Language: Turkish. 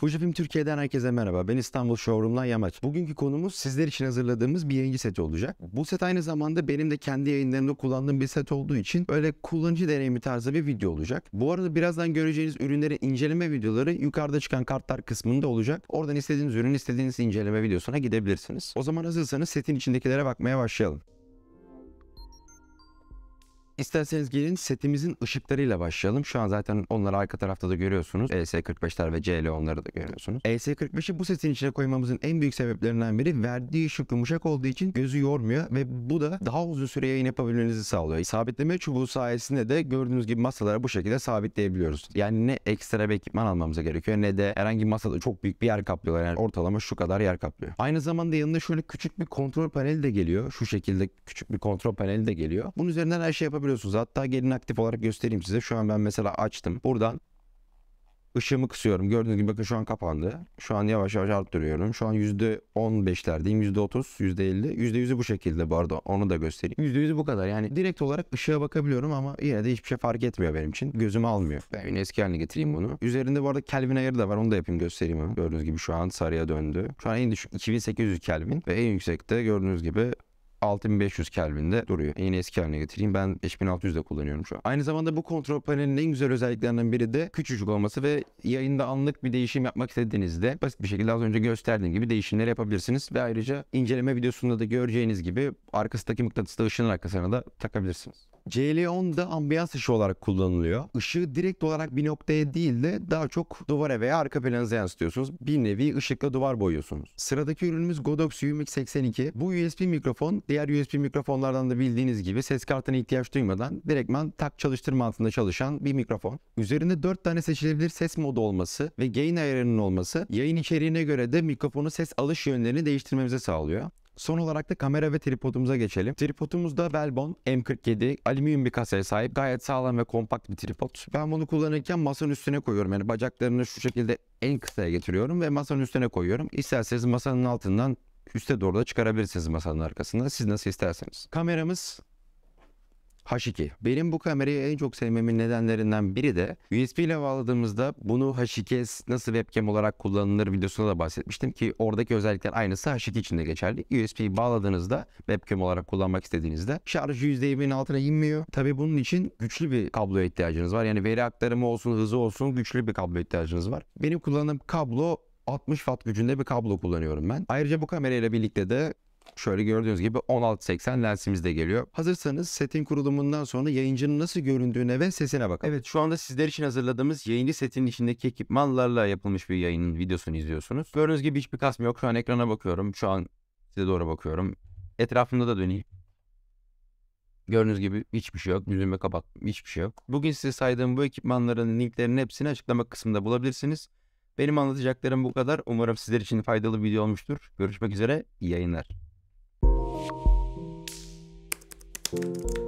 Fujifilm Türkiye'den herkese merhaba. Ben İstanbul Showroom'dan Yamaç. Bugünkü konumuz sizler için hazırladığımız bir yayıncı seti olacak. Bu set aynı zamanda benim de kendi yayınlarımda kullandığım bir set olduğu için böyle kullanıcı deneyimi tarzı bir video olacak. Bu arada birazdan göreceğiniz ürünlerin inceleme videoları yukarıda çıkan kartlar kısmında olacak. Oradan istediğiniz ürün istediğiniz inceleme videosuna gidebilirsiniz. O zaman hazırsanız setin içindekilere bakmaya başlayalım. İsterseniz gelin setimizin ışıklarıyla başlayalım. Şu an zaten onları arka tarafta da görüyorsunuz. ES45'ler ve CL onları da görüyorsunuz. ES45'i bu setin içine koymamızın en büyük sebeplerinden biri verdiği ışık yumuşak olduğu için gözü yormuyor ve bu da daha uzun süre yayın yapabilmenizi sağlıyor. Sabitleme çubuğu sayesinde de gördüğünüz gibi masalara bu şekilde sabitleyebiliyoruz. Yani ne ekstra bir ekipman almamıza gerekiyor ne de herhangi masada çok büyük bir yer kaplıyorlar. Yani ortalama şu kadar yer kaplıyor. Aynı zamanda yanında şöyle küçük bir kontrol paneli de geliyor. Şu şekilde küçük bir kontrol paneli de geliyor. Bunun üzerinden her şey yapabiliyoruz yapabiliyorsunuz. Hatta gelin aktif olarak göstereyim size. Şu an ben mesela açtım. Buradan ışığımı kısıyorum. Gördüğünüz gibi bakın şu an kapandı. Şu an yavaş yavaş arttırıyorum. Şu an %15'lerdeyim. %30, %50. %100'ü bu şekilde pardon. Onu da göstereyim. %100'ü bu kadar. Yani direkt olarak ışığa bakabiliyorum ama yine de hiçbir şey fark etmiyor benim için. Gözümü almıyor. Ben yine eski haline getireyim bunu. Üzerinde bu arada Kelvin ayarı da var. Onu da yapayım göstereyim. Gördüğünüz gibi şu an sarıya döndü. Şu an en düşük 2800 Kelvin ve en yüksekte gördüğünüz gibi 6500 Kelvin'de duruyor. En eski haline getireyim. Ben 5600'de kullanıyorum şu an. Aynı zamanda bu kontrol panelinin en güzel özelliklerinden biri de küçücük olması ve yayında anlık bir değişim yapmak istediğinizde basit bir şekilde az önce gösterdiğim gibi değişimleri yapabilirsiniz ve ayrıca inceleme videosunda da göreceğiniz gibi arkasındaki mıknatısı da ışınır arkasına da takabilirsiniz cl 10 da ambiyans ışığı olarak kullanılıyor. Işığı direkt olarak bir noktaya değil de daha çok duvara veya arka planınıza yansıtıyorsunuz. Bir nevi ışıkla duvar boyuyorsunuz. Sıradaki ürünümüz Godox UMX82. Bu USB mikrofon diğer USB mikrofonlardan da bildiğiniz gibi ses kartına ihtiyaç duymadan direktman tak çalıştırma altında çalışan bir mikrofon. Üzerinde 4 tane seçilebilir ses modu olması ve gain ayarının olması yayın içeriğine göre de mikrofonun ses alış yönlerini değiştirmemize sağlıyor. Son olarak da kamera ve tripodumuza geçelim. Tripodumuz da Belbon M47 alüminyum bir kasaya sahip. Gayet sağlam ve kompakt bir tripod. Ben bunu kullanırken masanın üstüne koyuyorum. Yani bacaklarını şu şekilde en kısaya getiriyorum ve masanın üstüne koyuyorum. İsterseniz masanın altından üste doğru da çıkarabilirsiniz masanın arkasında. Siz nasıl isterseniz. Kameramız H2. Benim bu kamerayı en çok sevmemin nedenlerinden biri de USB ile bağladığımızda bunu H2 nasıl webcam olarak kullanılır videosunda da bahsetmiştim ki oradaki özellikler aynısı H2 için de geçerli. USB'yi bağladığınızda webcam olarak kullanmak istediğinizde şarjı %20'nin altına inmiyor. Tabii bunun için güçlü bir kablo ihtiyacınız var. Yani veri aktarımı olsun, hızı olsun güçlü bir kablo ihtiyacınız var. Benim kullandığım kablo 60 watt gücünde bir kablo kullanıyorum ben. Ayrıca bu kamerayla birlikte de Şöyle gördüğünüz gibi 1680 lensimiz de geliyor. Hazırsanız setin kurulumundan sonra yayıncının nasıl göründüğüne ve sesine bakın. Evet şu anda sizler için hazırladığımız yayıncı setinin içindeki ekipmanlarla yapılmış bir yayının videosunu izliyorsunuz. Gördüğünüz gibi hiçbir kasma yok. Şu an ekrana bakıyorum. Şu an size doğru bakıyorum. Etrafımda da döneyim. Gördüğünüz gibi hiçbir şey yok. Yüzümü kapat. Hiçbir şey yok. Bugün size saydığım bu ekipmanların linklerinin hepsini açıklama kısmında bulabilirsiniz. Benim anlatacaklarım bu kadar. Umarım sizler için faydalı bir video olmuştur. Görüşmek üzere. İyi yayınlar. Thank you.